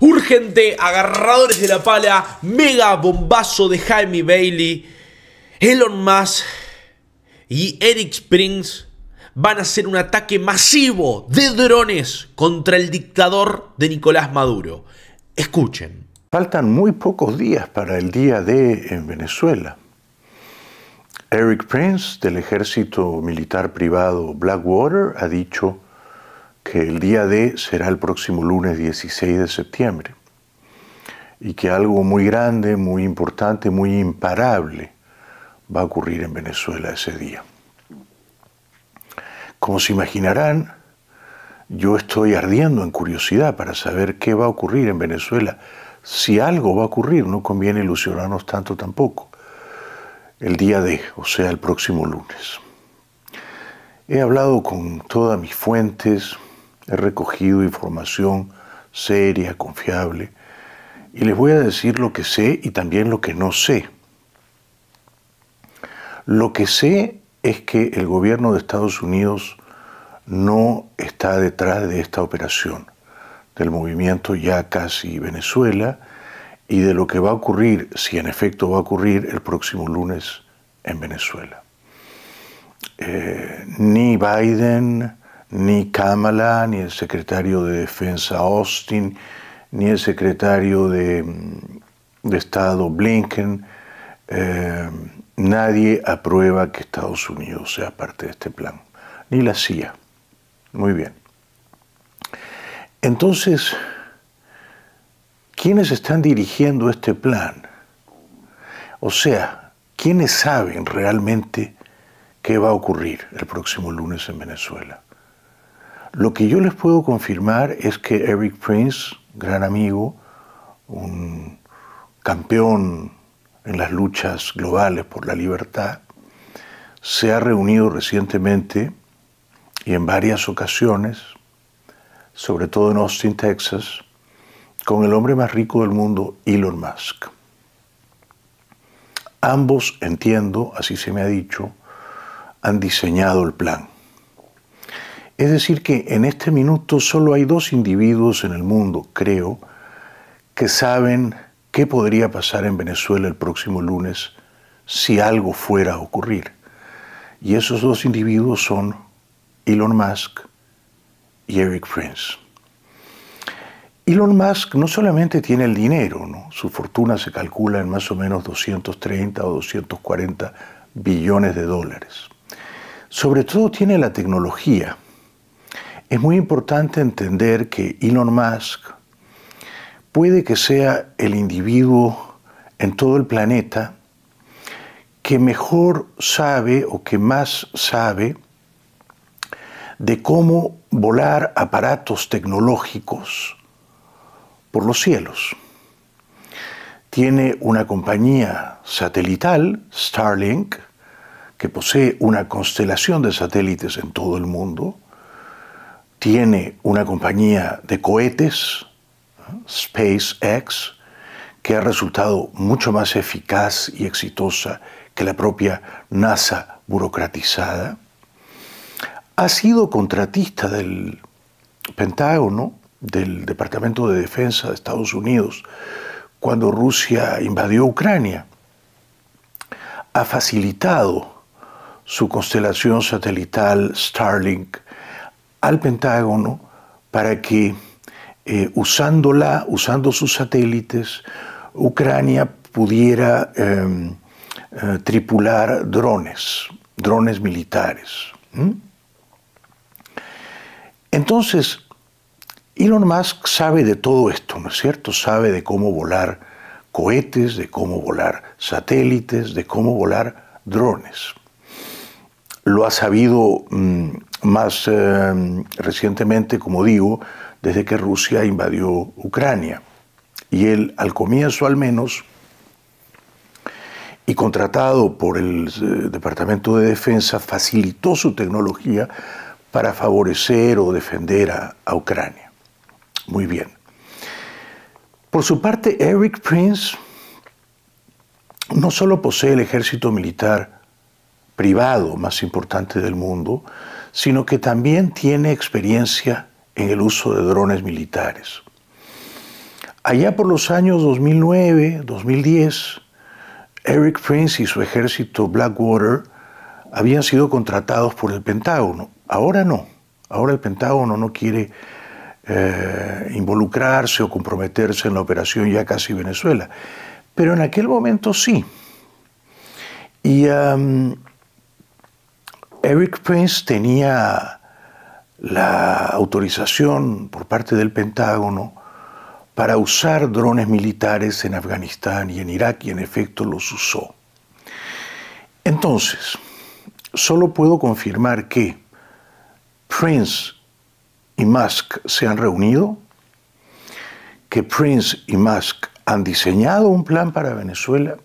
Urgente, agarradores de la pala, mega bombazo de Jaime Bailey, Elon Musk y Eric Prince van a hacer un ataque masivo de drones contra el dictador de Nicolás Maduro. Escuchen. Faltan muy pocos días para el día D en Venezuela. Eric Prince del ejército militar privado Blackwater ha dicho que el día D será el próximo lunes 16 de septiembre y que algo muy grande, muy importante, muy imparable va a ocurrir en Venezuela ese día. Como se imaginarán, yo estoy ardiendo en curiosidad para saber qué va a ocurrir en Venezuela. Si algo va a ocurrir, no conviene ilusionarnos tanto tampoco. El día de, o sea, el próximo lunes. He hablado con todas mis fuentes, he recogido información seria, confiable, y les voy a decir lo que sé y también lo que no sé. Lo que sé es que el gobierno de Estados Unidos no está detrás de esta operación, del movimiento ya casi Venezuela y de lo que va a ocurrir, si en efecto va a ocurrir, el próximo lunes en Venezuela. Eh, ni Biden, ni Kamala, ni el secretario de Defensa Austin, ni el secretario de, Estado Blinken, eh, nadie aprueba que Estados Unidos sea parte de este plan, ni la CIA. Muy bien. Entonces, ¿quiénes están dirigiendo este plan? O sea, ¿quiénes saben realmente qué va a ocurrir el próximo lunes en Venezuela? Lo que yo les puedo confirmar es que Eric Prince, gran amigo, un campeón en las luchas globales por la libertad, se ha reunido recientemente y en varias ocasiones, sobre todo en Austin, Texas, con el hombre más rico del mundo, Elon Musk. Ambos, entiendo, así se me ha dicho, han diseñado el plan. Es decir, que en este minuto solo hay dos individuos en el mundo, creo, que saben qué podría pasar en Venezuela el próximo lunes si algo fuera a ocurrir. Y esos dos individuos son Elon Musk y Eric Prince. Elon Musk no solamente tiene el dinero, su fortuna se calcula en más o menos 230 o 240 billones de dólares. Sobre todo tiene la tecnología es muy importante entender que Elon Musk puede que sea el individuo en todo el planeta que mejor sabe o que más sabe de cómo volar aparatos tecnológicos por los cielos. Tiene una compañía satelital, Starlink, que posee una constelación de satélites en todo el mundo, tiene una compañía de cohetes, SpaceX, que ha resultado mucho más eficaz y exitosa que la propia NASA burocratizada. Ha sido contratista del Pentágono, del Departamento de Defensa de Estados Unidos, cuando Rusia invadió Ucrania. Ha facilitado su constelación satelital Starlink al Pentágono para que eh, usándola, usando sus satélites, Ucrania pudiera em, eh, tripular drones, drones militares. Entonces, Elon Musk sabe de todo esto, ¿no es cierto? Sabe de cómo volar cohetes, de cómo volar satélites, de cómo volar drones. Lo ha sabido mm, más eh, recientemente, como digo, desde que Rusia invadió Ucrania. Y él, al comienzo al menos, y contratado por el eh, Departamento de Defensa, facilitó su tecnología para favorecer o defender a Ucrania. Muy bien. Por su parte, Eric Prince no solo posee el ejército militar privado más importante del mundo, sino que también tiene experiencia en el uso de drones militares. Allá por los años 2009-2010, Eric Prince y su ejército Blackwater habían sido contratados por el Pentágono. Ahora no. Ahora el Pentágono no quiere eh, involucrarse o comprometerse en la operación ya casi Venezuela. Pero en aquel momento sí. Y Eric Prince tenía la autorización por parte del Pentágono para usar drones militares en Afganistán y en Irak y en efecto los usó. Entonces, solo puedo confirmar que Prince y Musk se han reunido, que Prince y Musk han diseñado un plan para Venezuela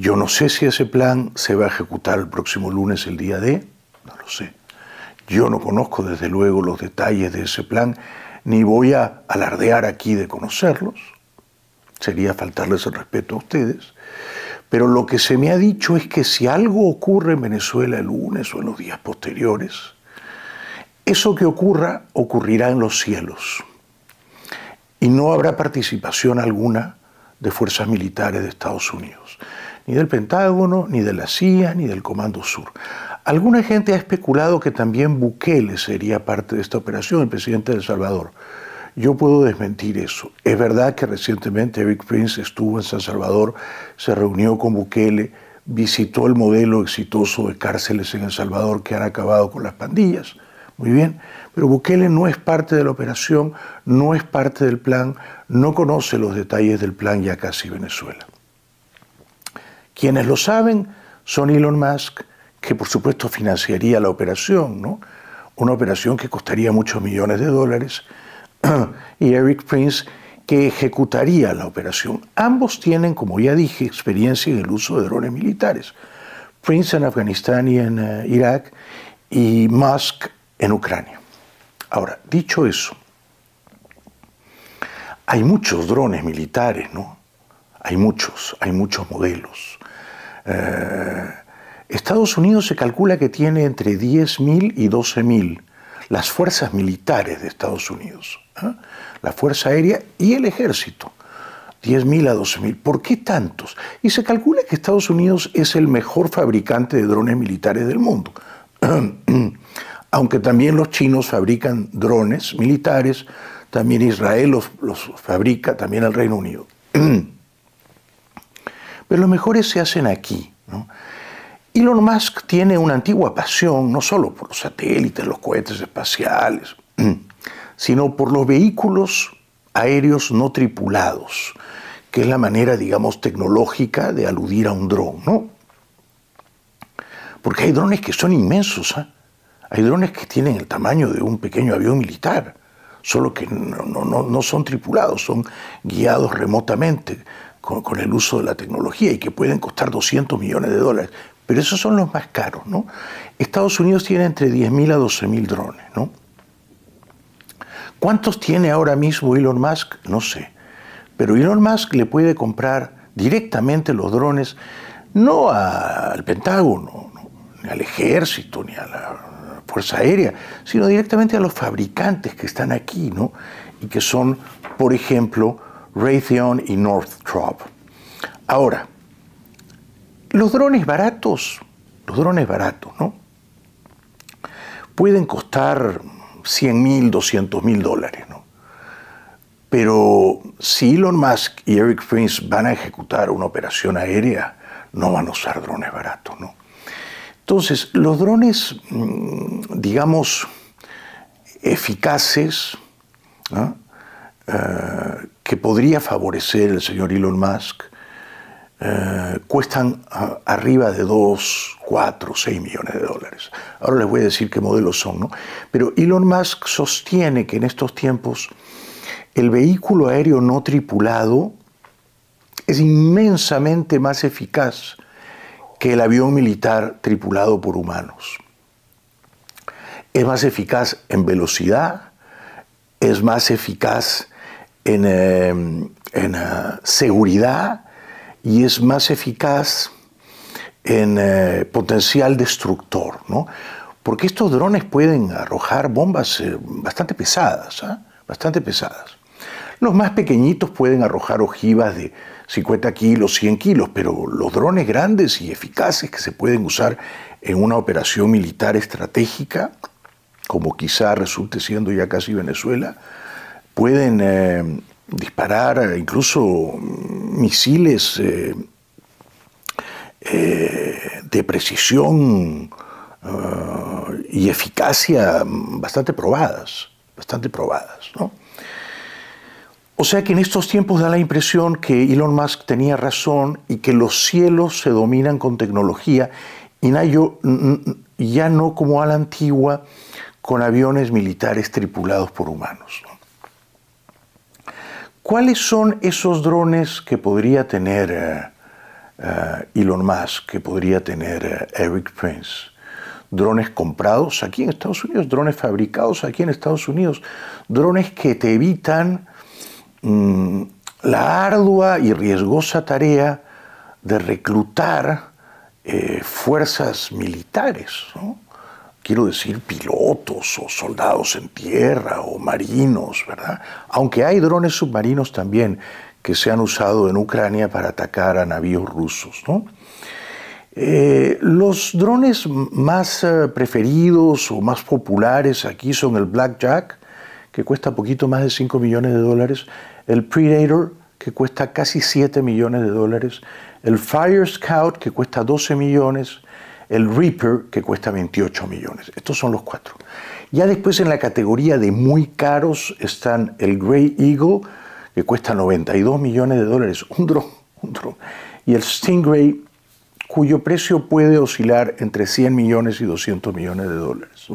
yo no sé si ese plan se va a ejecutar el próximo lunes, el día de, no lo sé. Yo no conozco desde luego los detalles de ese plan, ni voy a alardear aquí de conocerlos. Sería faltarles el respeto a ustedes. Pero lo que se me ha dicho es que si algo ocurre en Venezuela el lunes o en los días posteriores, eso que ocurra ocurrirá en los cielos. Y no habrá participación alguna de fuerzas militares de Estados Unidos ni del Pentágono, ni de la CIA, ni del Comando Sur. Alguna gente ha especulado que también Bukele sería parte de esta operación, el presidente de El Salvador. Yo puedo desmentir eso. Es verdad que recientemente Eric Prince estuvo en San Salvador, se reunió con Bukele, visitó el modelo exitoso de cárceles en El Salvador que han acabado con las pandillas. Muy bien, pero Bukele no es parte de la operación, no es parte del plan, no conoce los detalles del plan ya casi Venezuela. Quienes lo saben son Elon Musk, que por supuesto financiaría la operación, ¿no? una operación que costaría muchos millones de dólares, y Eric Prince, que ejecutaría la operación. Ambos tienen, como ya dije, experiencia en el uso de drones militares. Prince en Afganistán y en eh, Irak y Musk en Ucrania. Ahora, dicho eso, hay muchos drones militares, ¿no? Hay muchos, hay muchos modelos. Eh, Estados Unidos se calcula que tiene entre 10.000 y 12.000 las fuerzas militares de Estados Unidos, ¿eh? la Fuerza Aérea y el Ejército. 10.000 a 12.000. ¿Por qué tantos? Y se calcula que Estados Unidos es el mejor fabricante de drones militares del mundo. Aunque también los chinos fabrican drones militares, también Israel los, los fabrica, también el Reino Unido. pero los mejores se hacen aquí. Elon Musk tiene una antigua pasión, no solo por los satélites, los cohetes espaciales, sino por los vehículos aéreos no tripulados, que es la manera, digamos, tecnológica de aludir a un dron, ¿no? Porque hay drones que son inmensos, ¿ah? hay drones que tienen el tamaño de un pequeño avión militar, solo que no, no son tripulados, son guiados remotamente, con, el uso de la tecnología y que pueden costar 200 millones de dólares. Pero esos son los más caros, ¿no? Estados Unidos tiene entre 10.000 a 12.000 drones, ¿no? ¿Cuántos tiene ahora mismo Elon Musk? No sé. Pero Elon Musk le puede comprar directamente los drones, no al Pentágono, ni al ejército, ni a la Fuerza Aérea, sino directamente a los fabricantes que están aquí, ¿no? Y que son, por ejemplo, Raytheon y Northrop. Ahora, los drones baratos, los drones baratos, ¿no? Pueden costar 100 mil, 200 mil dólares, ¿no? Pero si Elon Musk y Eric Prince van a ejecutar una operación aérea, no van a usar drones baratos, ¿no? Entonces, los drones, mm, digamos, eficaces, ¿no? Eh, que podría favorecer el señor Elon Musk eh, cuestan arriba de 2, 4, 6 millones de dólares. Ahora les voy a decir qué modelos son, ¿no? Pero Elon Musk sostiene que en estos tiempos el vehículo aéreo no tripulado es inmensamente más eficaz que el avión militar tripulado por humanos. Es más eficaz en velocidad, es más eficaz en, em, ah, seguridad y es más eficaz en eh, potencial destructor, Porque estos drones pueden arrojar bombas eh, bastante pesadas, ¿ah? bastante pesadas. Los más pequeñitos pueden arrojar ojivas de 50 kilos, 100 kilos, pero los drones grandes y eficaces que se pueden usar en una operación militar estratégica, como quizá resulte siendo ya casi Venezuela, pueden eh, disparar incluso misiles eh, eh, de precisión y eficacia bastante probadas, bastante probadas. O sea que en estos tiempos da la impresión que Elon Musk tenía razón y que los cielos se dominan con tecnología y ya no como a la antigua con aviones militares tripulados por humanos. ¿Cuáles son esos drones que podría tener eh, eh, Elon Musk, que podría tener eh, Eric Prince? Drones comprados aquí en Estados Unidos, drones fabricados aquí en Estados Unidos, drones que te evitan mm, la ardua y riesgosa tarea de reclutar fuerzas militares. ¿no? quiero decir pilotos o soldados en tierra o marinos, ¿verdad? Aunque hay drones submarinos también que se han usado en Ucrania para atacar a navíos rusos, ¿no? Eh, los drones más eh, preferidos o más populares aquí son el Blackjack, que cuesta poquito más de 5 millones de dólares, el Predator, que cuesta casi 7 millones de dólares, el Fire Scout, que cuesta 12 millones, el Reaper, que cuesta 28 millones. Estos son los cuatro. Ya después en la categoría de muy caros están el Grey Eagle, que cuesta 92 millones de dólares, un dron, un dron, y el Stingray, cuyo precio puede oscilar entre 100 millones y 200 millones de dólares.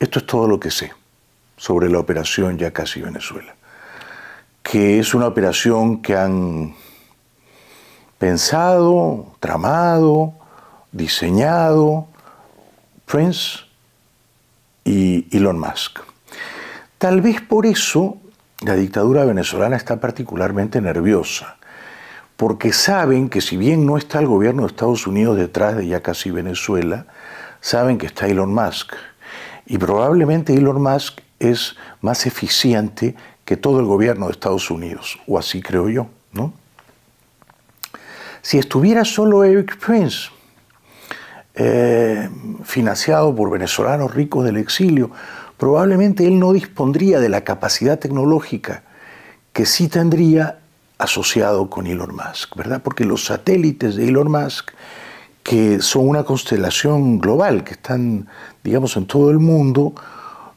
Esto es todo lo que sé sobre la operación Ya Casi Venezuela, que es una operación que han pensado, tramado, diseñado, Prince y Elon Musk. Tal vez por eso la dictadura venezolana está particularmente nerviosa, porque saben que si bien no está el gobierno de Estados Unidos detrás de ya casi Venezuela, saben que está Elon Musk. Y probablemente Elon Musk es más eficiente que todo el gobierno de Estados Unidos, o así creo yo. Si estuviera solo Eric Prince, eh, financiado por venezolanos ricos del exilio, probablemente él no dispondría de la capacidad tecnológica que sí tendría asociado con Elon Musk, ¿verdad? Porque los satélites de Elon Musk, que son una constelación global, que están, digamos, en todo el mundo,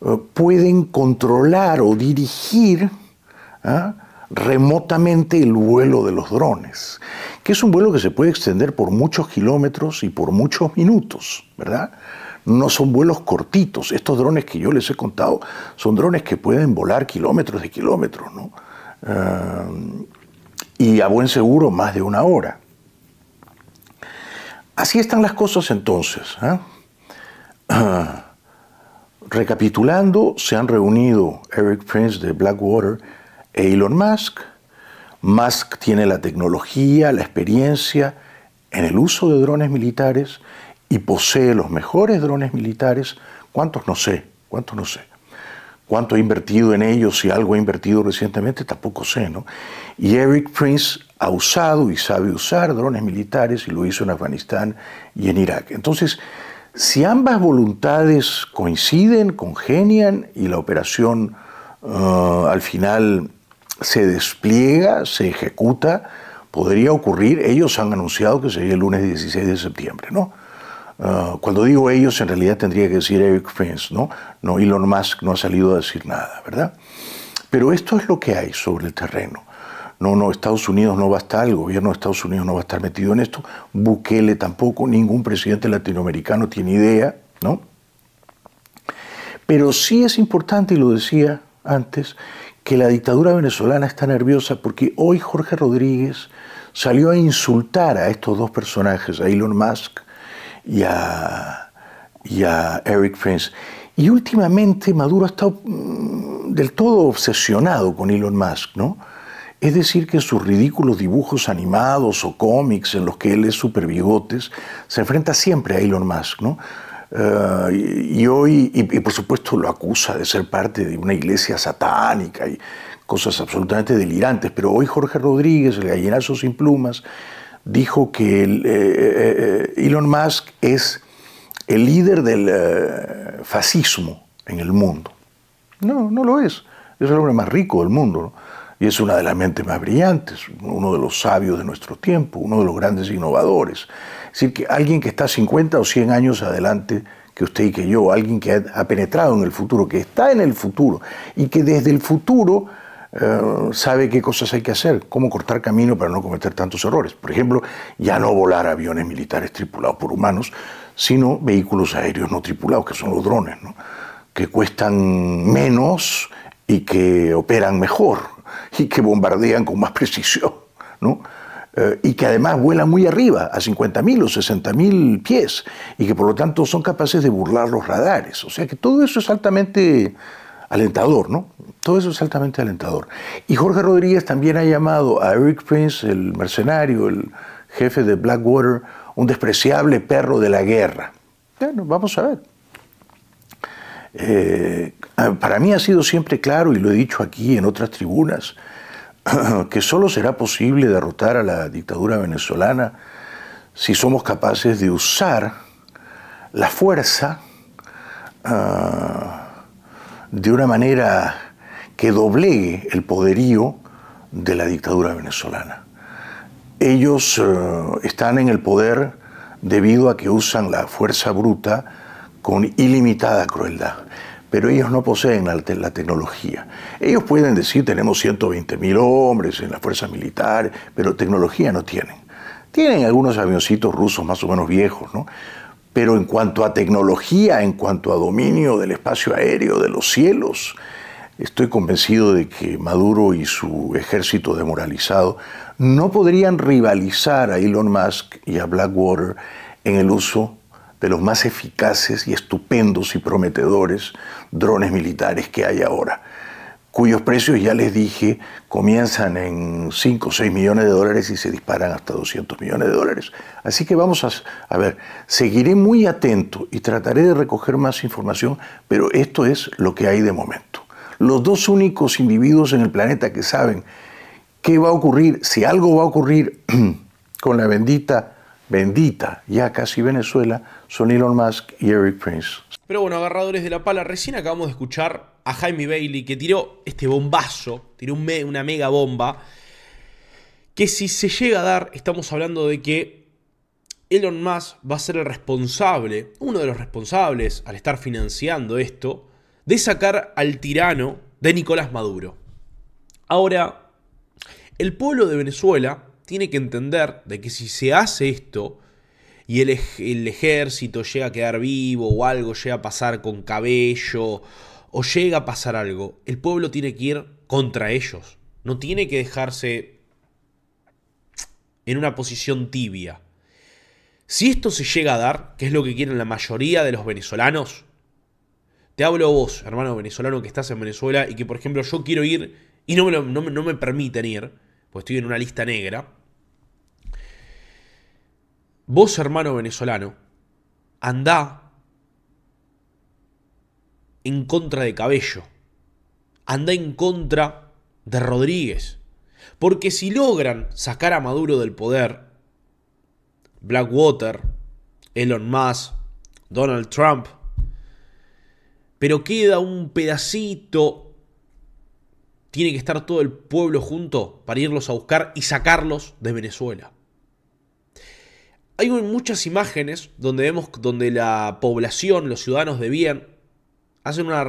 eh, pueden controlar o dirigir ¿ah? remotamente el vuelo de los drones, que es un vuelo que se puede extender por muchos kilómetros y por muchos minutos, ¿verdad? No son vuelos cortitos. Estos drones que yo les he contado son drones que pueden volar kilómetros de kilómetros, ¿no? Eh, y a buen seguro más de una hora. Así están las cosas entonces. ¿eh? recapitulando, se han reunido Eric Prince de Blackwater, Elon Musk. Musk tiene la tecnología, la experiencia en el uso de drones militares y posee los mejores drones militares. ¿Cuántos no sé? ¿Cuántos no sé? ¿Cuánto ha invertido en ellos? Si algo ha invertido recientemente, tampoco sé, ¿no? Y Eric Prince ha usado y sabe usar drones militares y lo hizo en Afganistán y en Irak. Entonces, si ambas voluntades coinciden, congenian y la operación eh, al final se despliega, se ejecuta, podría ocurrir, ellos han anunciado que sería el lunes 16 de septiembre, ¿no? Ah, cuando digo ellos, en realidad tendría que decir Eric Fence. ¿no? No, Elon Musk no ha salido a decir nada, ¿verdad? Pero esto es lo que hay sobre el terreno. No, no, Estados Unidos no va a estar, el gobierno de Estados Unidos no va a estar metido en esto, Bukele tampoco, ningún presidente latinoamericano tiene idea, ¿no? Pero sí es importante, y lo decía antes, que la dictadura venezolana está nerviosa porque hoy Jorge Rodríguez salió a insultar a estos dos personajes, a Elon Musk y a, Eric Prince. Y últimamente Maduro ha estado mm, del todo obsesionado con Elon Musk, ¿no? Es decir, que sus ridículos dibujos animados o cómics en los que él es súper bigotes se enfrenta siempre a Elon Musk, ¿no? Eh, y, hoy, y, por supuesto lo acusa de ser parte de una iglesia satánica y cosas absolutamente delirantes, pero hoy Jorge Rodríguez, el gallinazo sin plumas, dijo que eh, eh, Elon Musk es el líder del fascismo en el mundo. No, no lo es. Es el hombre más rico del mundo y es una de las mentes más brillantes, uno de los sabios de nuestro tiempo, uno de los grandes innovadores. Es decir, que alguien que está 50 o 100 años adelante que usted y que yo, alguien que ha penetrado en el futuro, que está en el futuro y que desde el futuro eh, sabe qué cosas hay que hacer, cómo cortar camino para no cometer tantos errores. Por ejemplo, ya no volar aviones militares tripulados por humanos, sino vehículos aéreos no tripulados, que son los drones, que cuestan menos y que operan mejor y que bombardean con más precisión. ¿no? Eh, y que además vuela muy arriba, a 50.000 o 60.000 pies, y que por lo tanto son capaces de burlar los radares. O sea que todo eso es altamente alentador, ¿no? Todo eso es altamente alentador. Y Jorge Rodríguez también ha llamado a Eric Prince, el mercenario, el jefe de Blackwater, un despreciable perro de la guerra. Bueno, vamos a ver. Eh, ah, para mí ha sido siempre claro, y lo he dicho aquí en otras tribunas, que solo será posible derrotar a la dictadura venezolana si somos capaces de usar la fuerza ah, de una manera que doblegue el poderío de la dictadura venezolana. Ellos eh, están en el poder debido a que usan la fuerza bruta con ilimitada crueldad pero ellos no poseen la, tecnología. Ellos pueden decir, tenemos 120.000 hombres en la fuerza militar, pero tecnología no tienen. Tienen algunos avioncitos rusos más o menos viejos, ¿no? Pero en cuanto a tecnología, en cuanto a dominio del espacio aéreo, de los cielos, estoy convencido de que Maduro y su ejército demoralizado no podrían rivalizar a Elon Musk y a Blackwater en el uso de los más eficaces y estupendos y prometedores drones militares que hay ahora, cuyos precios, ya les dije, comienzan en 5 o 6 millones de dólares y se disparan hasta 200 millones de dólares. Así que vamos a, a ver, seguiré muy atento y trataré de recoger más información, pero esto es lo que hay de momento. Los dos únicos individuos en el planeta que saben qué va a ocurrir, si algo va a ocurrir con la bendita bendita ya casi Venezuela, son Elon Musk y Eric Prince. Pero bueno, agarradores de la pala, recién acabamos de escuchar a Jaime Bailey que tiró este bombazo, tiró una mega bomba, que si se llega a dar, estamos hablando de que Elon Musk va a ser el responsable, uno de los responsables al estar financiando esto, de sacar al tirano de Nicolás Maduro. Ahora, el pueblo de Venezuela tiene que entender de que si se hace esto y el, ejército llega a quedar vivo o algo llega a pasar con cabello o llega a pasar algo, el pueblo tiene que ir contra ellos. No tiene que dejarse en una posición tibia. Si esto se llega a dar, que es lo que quieren la mayoría de los venezolanos, te hablo vos, hermano venezolano que estás en Venezuela y que, por ejemplo, yo quiero ir y no me, no me permiten ir pues estoy en una lista negra. Vos, hermano venezolano, andá en contra de Cabello. Andá en contra de Rodríguez. Porque si logran sacar a Maduro del poder, Blackwater, Elon Musk, Donald Trump, pero queda un pedacito tiene que estar todo el pueblo junto para irlos a buscar y sacarlos de Venezuela. Hay muchas imágenes donde vemos donde la población, los ciudadanos de bien, hacen una,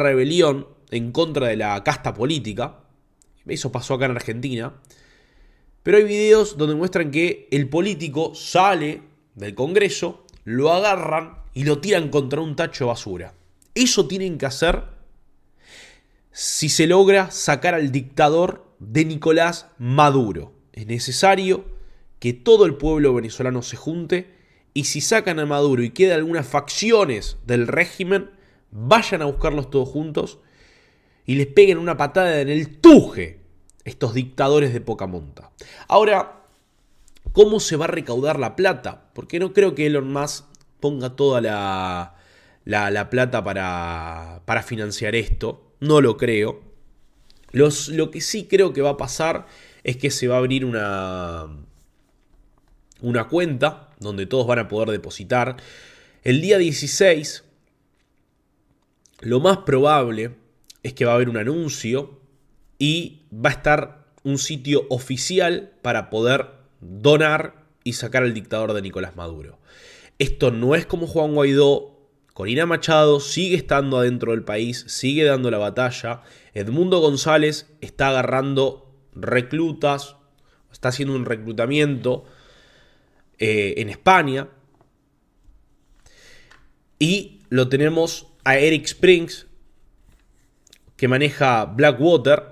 rebelión en contra de la casta política. Eso pasó acá en Argentina. Pero hay videos donde muestran que el político sale del Congreso, lo agarran y lo tiran contra un tacho de basura. Eso tienen que hacer si se logra sacar al dictador de Nicolás Maduro. Es necesario que todo el pueblo venezolano se junte y si sacan a Maduro y quedan algunas facciones del régimen, vayan a buscarlos todos juntos y les peguen una patada en el tuje estos dictadores de poca monta. Ahora, ¿cómo se va a recaudar la plata? Porque no creo que Elon Musk ponga toda la, plata para, para financiar esto no lo creo. Los, lo que sí creo que va a pasar es que se va a abrir una, una cuenta donde todos van a poder depositar. El día 16, lo más probable es que va a haber un anuncio y va a estar un sitio oficial para poder donar y sacar al dictador de Nicolás Maduro. Esto no es como Juan Guaidó Corina Machado sigue estando adentro del país, sigue dando la batalla. Edmundo González está agarrando reclutas, está haciendo un reclutamiento eh, en España. Y lo tenemos a Eric Springs, que maneja Blackwater,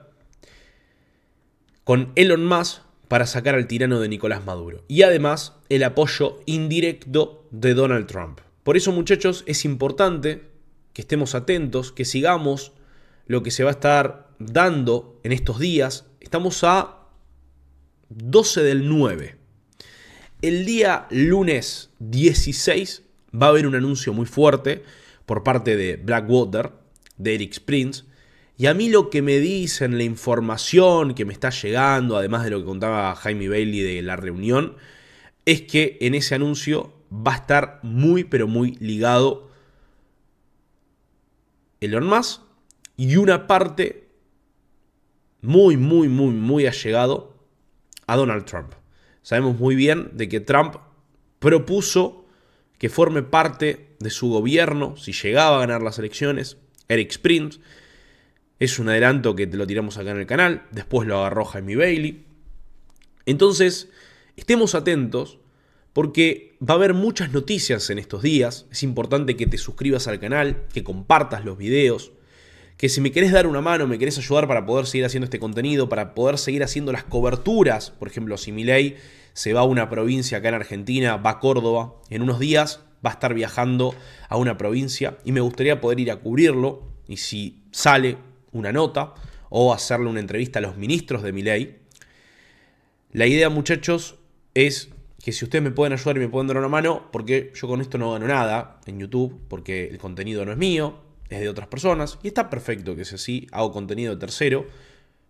con Elon Musk para sacar al tirano de Nicolás Maduro. Y además el apoyo indirecto de Donald Trump. Por eso muchachos es importante que estemos atentos, que sigamos lo que se va a estar dando en estos días. Estamos a 12 del 9. El día lunes 16 va a haber un anuncio muy fuerte por parte de Blackwater, de Eric Prince. Y a mí lo que me dicen, la información que me está llegando, además de lo que contaba Jaime Bailey de la reunión, es que en ese anuncio va a estar muy, pero muy ligado Elon Musk y una parte muy, muy, muy, muy allegado a Donald Trump. Sabemos muy bien de que Trump propuso que forme parte de su gobierno si llegaba a ganar las elecciones, Eric Sprint Es un adelanto que te lo tiramos acá en el canal, después lo agarró Jaime Bailey. Entonces, estemos atentos porque va a haber muchas noticias en estos días. Es importante que te suscribas al canal, que compartas los videos, que si me querés dar una mano, me querés ayudar para poder seguir haciendo este contenido, para poder seguir haciendo las coberturas. Por ejemplo, si Milei se va a una provincia acá en Argentina, va a Córdoba, en unos días va a estar viajando a una provincia y me gustaría poder ir a cubrirlo. Y si sale una nota o hacerle una entrevista a los ministros de Milei. La idea, muchachos, es que si ustedes me pueden ayudar y me pueden dar una mano, porque yo con esto no gano nada en YouTube, porque el contenido no es mío, es de otras personas, y está perfecto que si así, hago contenido de tercero.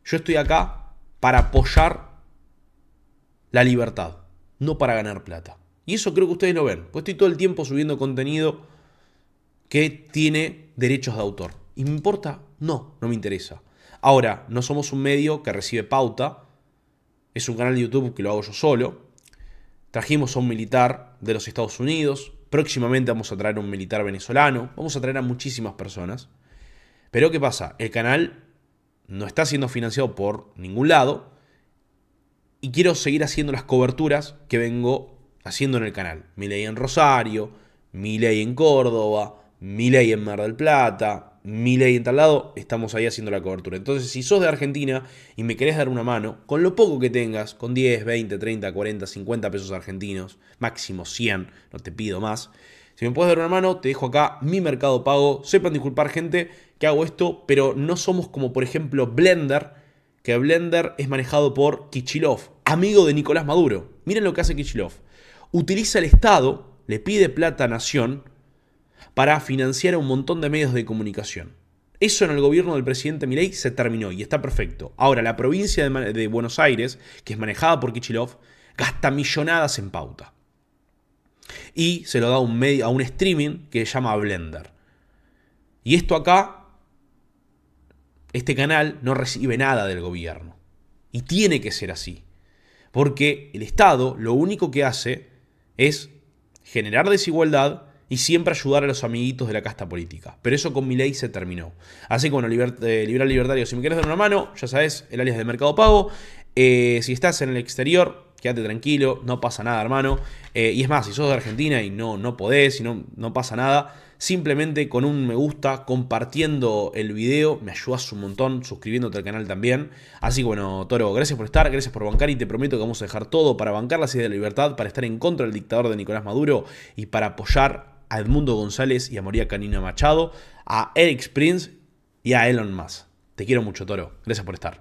Yo estoy acá para apoyar la libertad, no para ganar plata. Y eso creo que ustedes lo ven, pues estoy todo el tiempo subiendo contenido que tiene derechos de autor. ¿Y me importa? No, no me interesa. Ahora, no somos un medio que recibe pauta, es un canal de YouTube que lo hago yo solo, Trajimos a un militar de los Estados Unidos, próximamente vamos a traer a un militar venezolano, vamos a traer a muchísimas personas. Pero ¿qué pasa? El canal no está siendo financiado por ningún lado y quiero seguir haciendo las coberturas que vengo haciendo en el canal. Mi ley en Rosario, mi ley en Córdoba, mi ley en Mar del Plata, ley en tal lado, estamos ahí haciendo la cobertura. Entonces, si sos de Argentina y me querés dar una mano, con lo poco que tengas, con 10, 20, 30, 40, 50 pesos argentinos, máximo 100, no te pido más. Si me puedes dar una mano, te dejo acá mi mercado pago. Sepan disculpar, gente, que hago esto, pero no somos como, por ejemplo, Blender, que Blender es manejado por Kichilov, amigo de Nicolás Maduro. Miren lo que hace Kichilov. Utiliza el Estado, le pide plata a Nación, para financiar a un montón de medios de comunicación. Eso en el gobierno del presidente Milei se terminó y está perfecto. Ahora, la provincia de, Buenos Aires, que es manejada por Kichilov, gasta millonadas en pauta. Y se lo da un, medio, a un streaming que se llama Blender. Y esto acá, este canal no recibe nada del gobierno. Y tiene que ser así. Porque el Estado lo único que hace es generar desigualdad y siempre ayudar a los amiguitos de la casta política. Pero eso con mi ley se terminó. Así que bueno, eh, liberal libertario, si me quieres dar una mano, ya sabes, el alias de Mercado Pago. Eh, si estás en el exterior, quédate tranquilo, no pasa nada, hermano. Eh, y es más, si sos de Argentina y no, no podés, y no, no pasa nada, simplemente con un me gusta, compartiendo el video, me ayudas un montón, suscribiéndote al canal también. Así que bueno, Toro, gracias por estar, gracias por bancar y te prometo que vamos a dejar todo para bancar la sede de la libertad, para estar en contra del dictador de Nicolás Maduro y para apoyar a Edmundo González y a Moría Canino Machado, a Eric Prince y a Elon Musk. Te quiero mucho, Toro. Gracias por estar.